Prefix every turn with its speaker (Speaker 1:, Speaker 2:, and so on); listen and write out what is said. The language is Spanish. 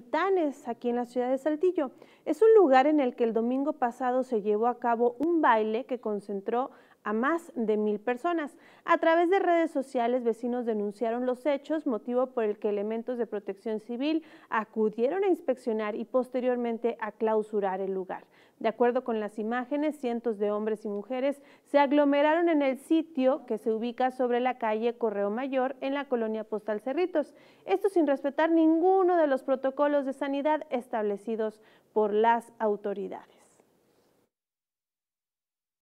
Speaker 1: Titanes, aquí en la ciudad de Saltillo. Es un lugar en el que el domingo pasado se llevó a cabo un baile que concentró a más de mil personas. A través de redes sociales, vecinos denunciaron los hechos, motivo por el que elementos de protección civil acudieron a inspeccionar y posteriormente a clausurar el lugar. De acuerdo con las imágenes, cientos de hombres y mujeres se aglomeraron en el sitio que se ubica sobre la calle Correo Mayor en la colonia Postal Cerritos. Esto sin respetar ninguno de los protocolos de sanidad establecidos por las autoridades.